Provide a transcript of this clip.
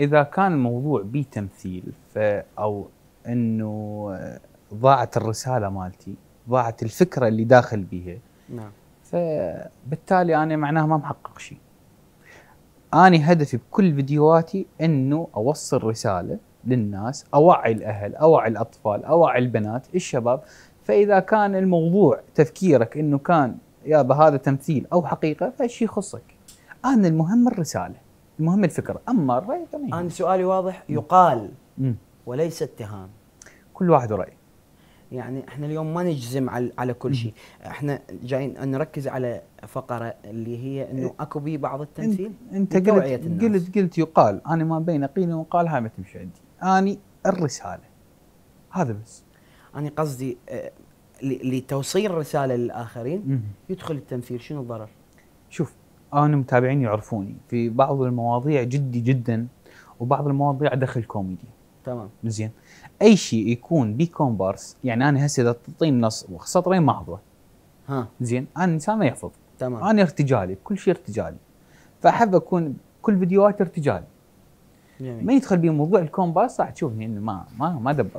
اذا كان الموضوع بيه تمثيل او انه ضاعت الرساله مالتي ضاعت الفكره اللي داخل بيها نعم فبالتالي انا معناها ما محقق شيء اني هدفي بكل فيديوهاتي انه اوصل رساله للناس اوعي الاهل اوعي الاطفال اوعي البنات الشباب فاذا كان الموضوع تفكيرك انه كان يابا هذا تمثيل او حقيقه فالشيء يخصك انا المهم الرساله المهم الفكره اما الراي فمين. انا سؤالي واضح يقال مم. وليس اتهام كل واحد راي يعني احنا اليوم ما نجزم على, على كل شيء احنا جايين نركز على فقره اللي هي انه إيه. اكو بي بعض التمثيل انت قلت الناس. قلت قلت يقال انا ما بين قيل وقال هاي ما تمشي عندي اني الرساله هذا بس انا قصدي آه، لتوصيل رساله للاخرين يدخل التمثيل شنو الضرر شوف انا متابعين يعرفوني في بعض المواضيع جدي جدا وبعض المواضيع دخل كوميدي تمام زين اي شيء يكون بي كومبارس يعني انا هسه اذا تعطيني نص وسطرين ما احفظه ها زين انا انسان ما يحفظ تمام انا ارتجالي كل شيء ارتجالي فاحب اكون كل فيديوهاتي ارتجالي ما يدخل بموضوع الكومبارس راح تشوفني انه ما ما ما دبر